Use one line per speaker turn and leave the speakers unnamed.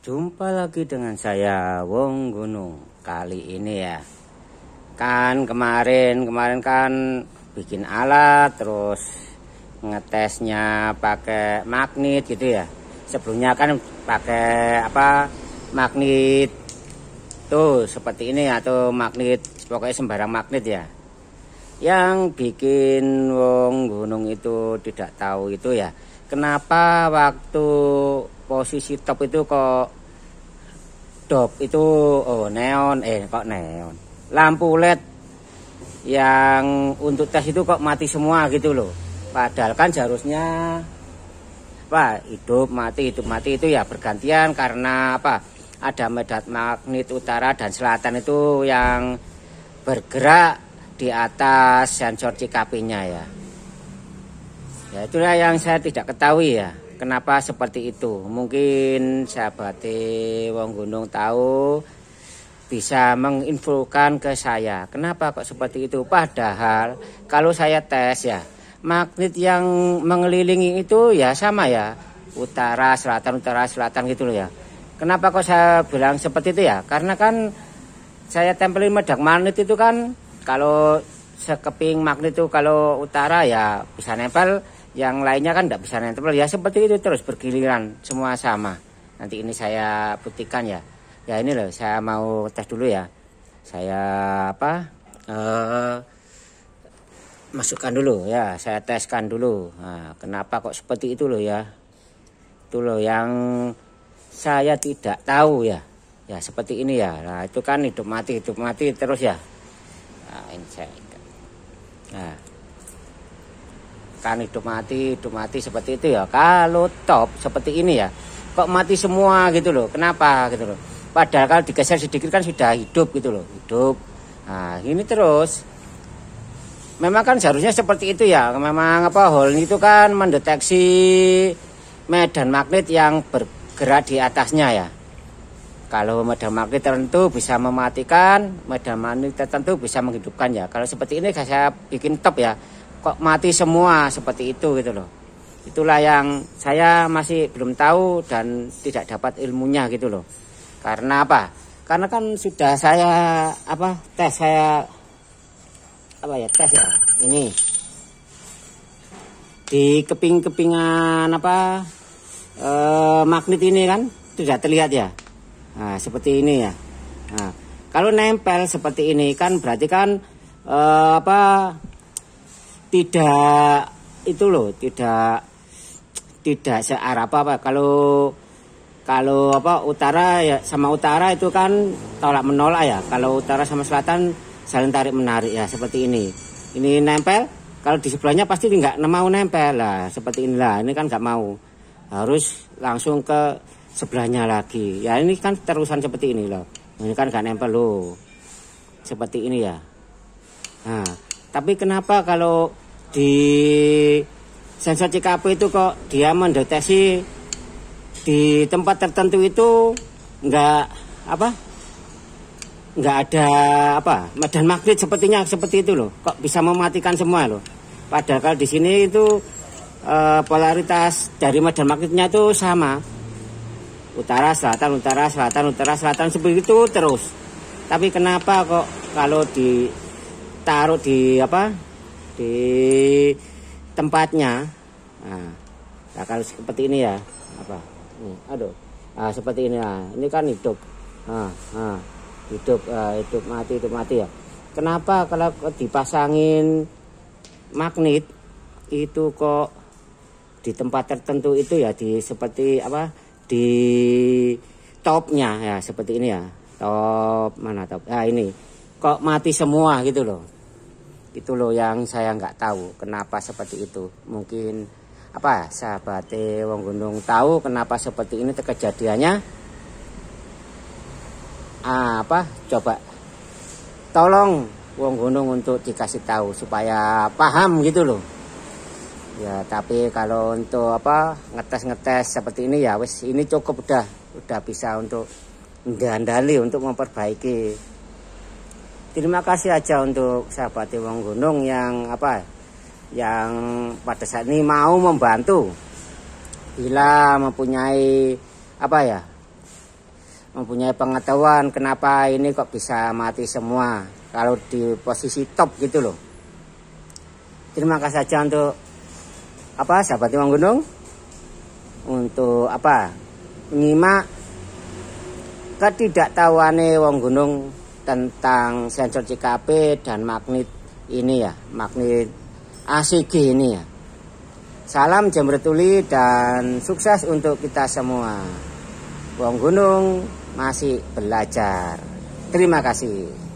Jumpa lagi dengan saya Wong Gunung Kali ini ya Kan kemarin Kemarin kan bikin alat Terus ngetesnya pakai magnet gitu ya Sebelumnya kan pakai apa Magnet Tuh seperti ini atau ya, magnet Pokoknya sembarang magnet ya Yang bikin Wong Gunung itu tidak tahu itu ya Kenapa waktu posisi top itu kok top itu oh neon eh kok neon lampu led yang untuk tes itu kok mati semua gitu loh padahal kan seharusnya apa hidup mati hidup mati itu ya bergantian karena apa ada medan magnet utara dan selatan itu yang bergerak di atas sensor CKP-nya ya. Ya itulah yang saya tidak ketahui ya kenapa seperti itu mungkin sahabat wong gunung tahu bisa menginfokan ke saya kenapa kok seperti itu padahal kalau saya tes ya magnet yang mengelilingi itu ya sama ya utara selatan utara selatan gitu loh ya kenapa kok saya bilang seperti itu ya karena kan saya tempelin medak magnet itu kan kalau sekeping magnet itu kalau utara ya bisa nempel yang lainnya kan tidak bisa nempel ya seperti itu terus bergiliran semua sama nanti ini saya putihkan ya ya ini loh saya mau tes dulu ya saya apa uh, masukkan dulu ya saya teskan dulu nah, kenapa kok seperti itu loh ya itu loh yang saya tidak tahu ya ya seperti ini ya nah itu kan hidup mati hidup mati terus ya nah ini saya nah kan hidup mati hidup mati seperti itu ya kalau top seperti ini ya kok mati semua gitu loh kenapa gitu loh padahal kalau digeser sedikit kan sudah hidup gitu loh hidup nah ini terus memang kan seharusnya seperti itu ya memang apa hole itu kan mendeteksi medan magnet yang bergerak di atasnya ya kalau medan magnet tertentu bisa mematikan medan magnet tertentu bisa menghidupkan ya kalau seperti ini saya bikin top ya kok mati semua seperti itu gitu loh. Itulah yang saya masih belum tahu dan tidak dapat ilmunya gitu loh. Karena apa? Karena kan sudah saya apa tes saya apa ya tes ya ini di keping-kepingan apa e, eh, magnet ini kan tidak terlihat ya nah, seperti ini ya nah, kalau nempel seperti ini kan berarti kan e, apa tidak itu loh tidak tidak searah apa apa kalau kalau apa utara ya sama utara itu kan tolak menolak ya kalau utara sama selatan saling tarik menarik ya seperti ini ini nempel kalau di sebelahnya pasti nggak mau nempel lah seperti inilah ini kan nggak mau harus langsung ke sebelahnya lagi ya ini kan terusan seperti ini loh ini kan nggak nempel loh seperti ini ya nah tapi kenapa kalau di sensor CKP itu kok dia mendeteksi di tempat tertentu itu nggak apa nggak ada apa medan magnet sepertinya seperti itu loh kok bisa mematikan semua loh padahal kalau di sini itu e, polaritas dari medan magnetnya itu sama utara selatan utara selatan utara selatan seperti itu terus tapi kenapa kok kalau di taruh di apa di tempatnya nah, nah kalau seperti ini ya apa nih, aduh nah, seperti ini nah, ini kan hidup nah, nah, hidup uh, hidup mati hidup mati ya kenapa kalau dipasangin magnet itu kok di tempat tertentu itu ya di seperti apa di topnya ya seperti ini ya top mana top ah ini kok mati semua gitu loh itu loh yang saya nggak tahu kenapa seperti itu mungkin apa sahabat e, Wong Gunung tahu kenapa seperti ini kejadiannya ah, apa coba tolong Wong Gunung untuk dikasih tahu supaya paham gitu loh ya tapi kalau untuk apa ngetes-ngetes seperti ini ya wes ini cukup udah udah bisa untuk mengandali untuk memperbaiki terima kasih aja untuk sahabat Wong Gunung yang apa yang pada saat ini mau membantu bila mempunyai apa ya mempunyai pengetahuan kenapa ini kok bisa mati semua kalau di posisi top gitu loh terima kasih aja untuk apa sahabat Wong Gunung untuk apa menyimak ketidaktahuannya Wong Gunung tentang sensor CKP dan magnet ini ya, magnet ACG ini ya. Salam Jemretuli dan sukses untuk kita semua. Wong Gunung masih belajar. Terima kasih.